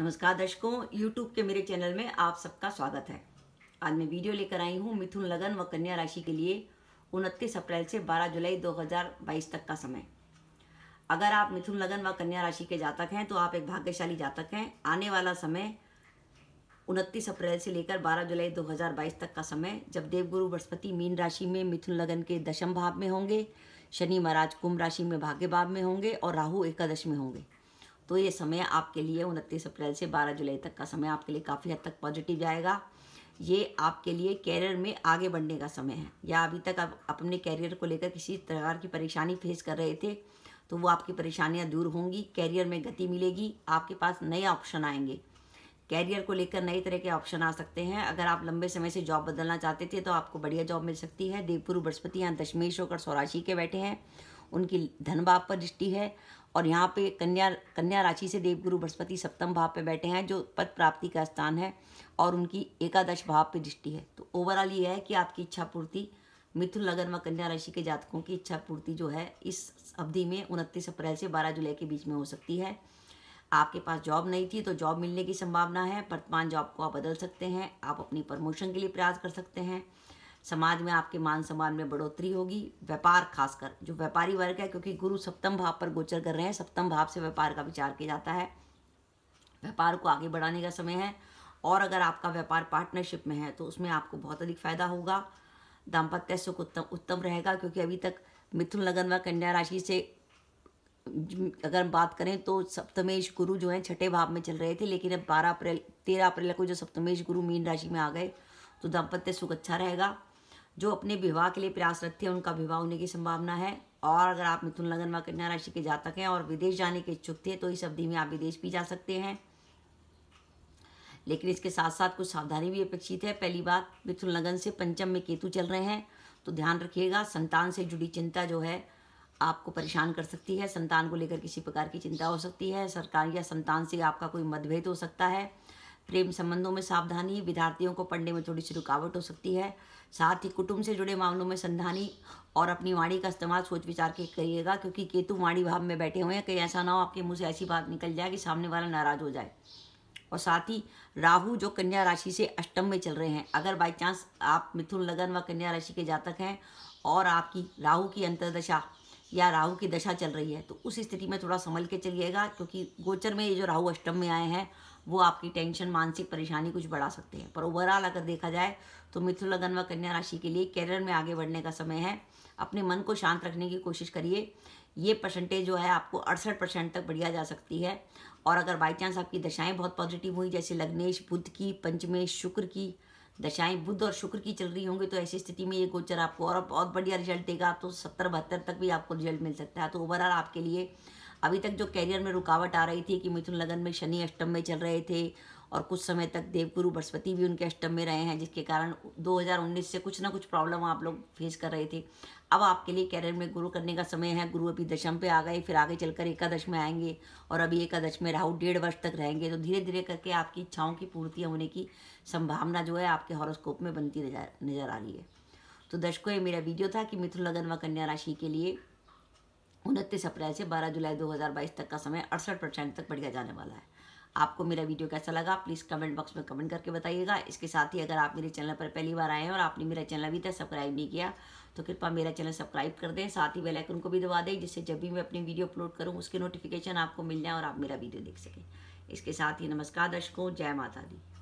नमस्कार दर्शकों YouTube के मेरे चैनल में आप सबका स्वागत है आज मैं वीडियो लेकर आई हूँ मिथुन लगन व कन्या राशि के लिए उनतीस अप्रैल से 12 जुलाई 2022 तक का समय अगर आप मिथुन लगन व कन्या राशि के जातक हैं तो आप एक भाग्यशाली जातक हैं आने वाला समय उनतीस अप्रैल से लेकर 12 जुलाई 2022 तक का समय जब देवगुरु बृहस्पति मीन राशि में मिथुन लगन के दशम भाव में होंगे शनि महाराज कुंभ राशि में भाग्य भाव में होंगे और राहु एकादश में होंगे तो ये समय आपके लिए उनतीस अप्रैल से बारह जुलाई तक का समय आपके लिए काफ़ी हद तक पॉजिटिव जाएगा ये आपके लिए कैरियर में आगे बढ़ने का समय है या अभी तक आप अपने कैरियर को लेकर किसी प्रकार की परेशानी फेस कर रहे थे तो वो आपकी परेशानियां दूर होंगी कैरियर में गति मिलेगी आपके पास नए ऑप्शन आएंगे कैरियर को लेकर नए तरह के ऑप्शन आ सकते हैं अगर आप लंबे समय से जॉब बदलना चाहते थे तो आपको बढ़िया जॉब मिल सकती है देवपुरु बृहस्पति यहाँ दशमेश होकर स्वराशि के बैठे हैं उनकी धन पर दृष्टि है और यहाँ पे कन्या कन्या राशि से देवगुरु बृहस्पति सप्तम भाव पे बैठे हैं जो पद प्राप्ति का स्थान है और उनकी एकादश भाव पे दृष्टि है तो ओवरऑल ये है कि आपकी इच्छा पूर्ति मिथुन लगन व कन्या राशि के जातकों की इच्छा पूर्ति जो है इस अवधि में उनतीस अप्रैल से बारह जुलाई के बीच में हो सकती है आपके पास जॉब नहीं थी तो जॉब मिलने की संभावना है वर्तमान जॉब को आप बदल सकते हैं आप अपनी प्रमोशन के लिए प्रयास कर सकते हैं समाज में आपके मान सम्मान में बढ़ोतरी होगी व्यापार खासकर जो व्यापारी वर्ग है क्योंकि गुरु सप्तम भाव पर गोचर कर रहे हैं सप्तम भाव से व्यापार का विचार किया जाता है व्यापार को आगे बढ़ाने का समय है और अगर आपका व्यापार पार्टनरशिप में है तो उसमें आपको बहुत अधिक फायदा होगा दाम्पत्य सुख उत्तम उत्तम रहेगा क्योंकि अभी तक मिथुन लगन व कन्या राशि से अगर बात करें तो सप्तमेश गुरु जो हैं छठे भाव में चल रहे थे लेकिन अब बारह अप्रैल तेरह अप्रैल को जो सप्तमेश गुरु मीन राशि में आ गए तो दाम्पत्य सुख अच्छा रहेगा जो अपने विवाह के लिए प्रयासरत थे उनका विवाह होने की संभावना है और अगर आप मिथुन लगन व कन्या राशि के जातक हैं और विदेश जाने के इच्छुक थे तो इस अवधि में आप विदेश भी जा सकते हैं लेकिन इसके साथ साथ कुछ सावधानी भी अपेक्षित है पहली बात मिथुन लगन से पंचम में केतु चल रहे हैं तो ध्यान रखिएगा संतान से जुड़ी चिंता जो है आपको परेशान कर सकती है संतान को लेकर किसी प्रकार की चिंता हो सकती है सरकार या संतान से आपका कोई मतभेद हो सकता है प्रेम संबंधों में सावधानी विद्यार्थियों को पढ़ने में थोड़ी सी रुकावट हो सकती है साथ ही कुटुंब से जुड़े मामलों में संधानी और अपनी वाणी का इस्तेमाल सोच विचार के करिएगा क्योंकि केतु वाणी भाव में बैठे हुए हैं कहीं ऐसा ना हो आपके मुंह से ऐसी बात निकल जाए कि सामने वाला नाराज हो जाए और साथ ही राहु जो कन्या राशि से अष्टम में चल रहे हैं अगर बाई चांस आप मिथुन लगन व कन्या राशि के जातक हैं और आपकी राहु की अंतर्दशा या राहु की दशा चल रही है तो उस स्थिति में थोड़ा संभल के चलिएगा क्योंकि गोचर में ये जो राहु अष्टम में आए हैं वो आपकी टेंशन मानसिक परेशानी कुछ बढ़ा सकते हैं पर ओवरऑल अगर देखा जाए तो मिथुन लगन व कन्या राशि के लिए कैरियर में आगे बढ़ने का समय है अपने मन को शांत रखने की कोशिश करिए ये परसेंटेज जो है आपको अड़सठ परसेंट तक बढ़िया जा सकती है और अगर बाई चांस आपकी दशाएं बहुत पॉजिटिव हुई जैसे लग्नेश बुद्ध की पंचमेश शुक्र की दशाएं बुद्ध और शुक्र की चल रही होंगी तो ऐसी स्थिति में ये गोचर आपको और बहुत बढ़िया रिजल्ट देगा तो सत्तर बहत्तर तक भी आपको रिजल्ट मिल सकता है तो ओवरऑल आपके लिए अभी तक जो कैरियर में रुकावट आ रही थी कि मिथुन लगन में शनि अष्टम में चल रहे थे और कुछ समय तक देवगुरु बृहस्पति भी उनके अष्टम में रहे हैं जिसके कारण 2019 से कुछ ना कुछ प्रॉब्लम आप लोग फेस कर रहे थे अब आपके लिए कैरियर में गुरु करने का समय है गुरु अभी दशम पे आ गए फिर आगे चलकर एकादश में आएंगे और अभी एकादश में राहु डेढ़ वर्ष तक रहेंगे तो धीरे धीरे करके आपकी इच्छाओं की पूर्ति होने की संभावना जो है आपके हॉरोस्कोप में बनती नजर आ रही है तो दर्शकों ये मेरा वीडियो था कि मिथुन लगन व कन्या राशि के लिए उनतीस अप्रैल से 12 जुलाई 2022 तक का समय अड़सठ परसेंट तक बढ़िया जाने वाला है आपको मेरा वीडियो कैसा लगा प्लीज़ कमेंट बॉक्स में कमेंट करके बताइएगा इसके साथ ही अगर आप मेरे चैनल पर पहली बार आए हैं और आपने मेरा चैनल अभी तक सब्सक्राइब नहीं किया तो कृपया मेरा चैनल सब्सक्राइब कर दें साथ ही बेल आइकन को भी दबा दें जिससे जब भी मैं अपनी वीडियो अपलोड करूँ उसके नोटिफिकेशन आपको मिल जाए और आप मेरा वीडियो देख सकें इसके साथ ही नमस्कार दर्शकों जय माता दी